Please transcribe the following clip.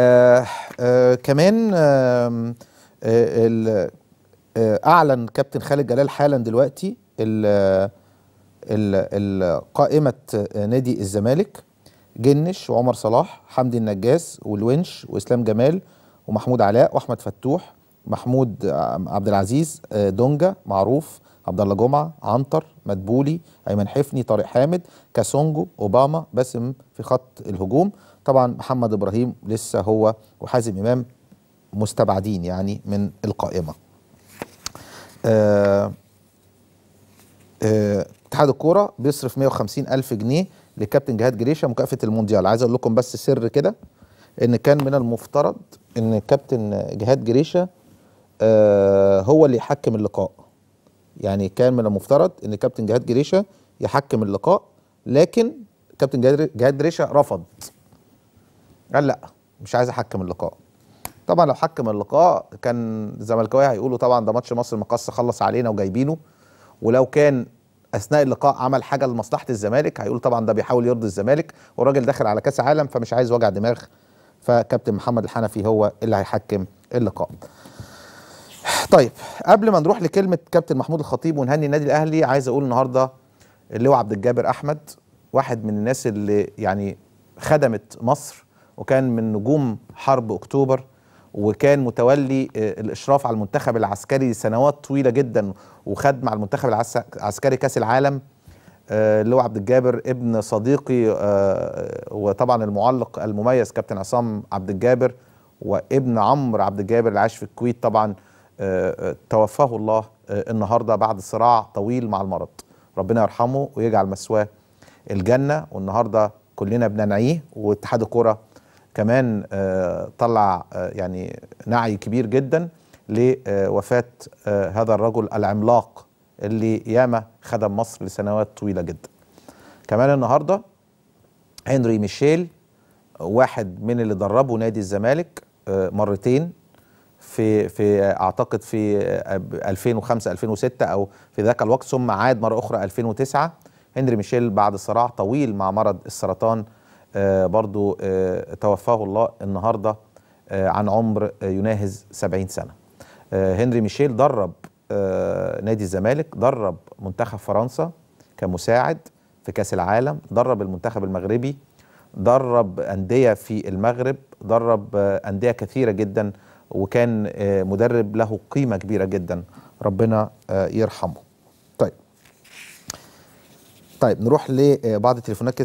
آه آه آه آه اعلن كابتن خالد جلال حالا دلوقتي ال ال قائمه نادي الزمالك جنش وعمر صلاح حمدي النجاس والونش واسلام جمال ومحمود علاء واحمد فتوح محمود عبد العزيز آه، دونجا معروف عبد الله جمعه عنتر مدبولي ايمن حفني طارق حامد كاسونجو اوباما باسم في خط الهجوم طبعا محمد ابراهيم لسه هو وحازم امام مستبعدين يعني من القائمه آه، آه، اتحاد الكوره بيصرف 150 الف جنيه لكابتن جهاد جريشه مكافاه المونديال عايز اقول لكم بس سر كده ان كان من المفترض ان كابتن جهاد جريشه آه، هو اللي يحكم اللقاء يعني كان من المفترض ان كابتن جهاد جريشه يحكم اللقاء لكن كابتن جهاد جريشه رفض قال لا مش عايز احكم اللقاء طبعا لو حكم اللقاء كان الزملكاويه هيقولوا طبعا ده ماتش مصر المقص خلص علينا وجايبينه ولو كان اثناء اللقاء عمل حاجه لمصلحه الزمالك هيقول طبعا ده بيحاول يرضي الزمالك والراجل داخل على كاس عالم فمش عايز وجع دماغ فكابتن محمد الحنفي هو اللي هيحكم اللقاء طيب قبل ما نروح لكلمه كابتن محمود الخطيب ونهني النادي الاهلي عايز اقول النهارده اللواء عبد الجابر احمد واحد من الناس اللي يعني خدمت مصر وكان من نجوم حرب اكتوبر وكان متولي آه، الاشراف على المنتخب العسكري سنوات طويله جدا وخد مع المنتخب العسكري كاس العالم آه، اللواء عبد الجابر ابن صديقي آه، وطبعا المعلق المميز كابتن عصام عبد الجابر وابن عمرو عبد الجابر اللي عاش في الكويت طبعا توفاه الله آه، النهارده بعد صراع طويل مع المرض ربنا يرحمه ويجعل مثواه الجنه والنهارده كلنا بننعيه واتحاد الكوره كمان آه، طلع آه، يعني نعي كبير جدا لوفاه هذا الرجل العملاق اللي ياما خدم مصر لسنوات طويله جدا كمان النهارده هنري ميشيل واحد من اللي دربوا نادي الزمالك مرتين في في اعتقد في 2005 2006 او في ذاك الوقت ثم عاد مره اخرى 2009 هنري ميشيل بعد صراع طويل مع مرض السرطان آه، برضو آه، توفاه الله النهارده آه، عن عمر يناهز 70 سنه هنري ميشيل درب نادي الزمالك درب منتخب فرنسا كمساعد في كاس العالم درب المنتخب المغربي درب انديه في المغرب درب انديه كثيره جدا وكان آه، مدرب له قيمه كبيره جدا ربنا آه، يرحمه طيب طيب نروح لبعض آه، التليفونات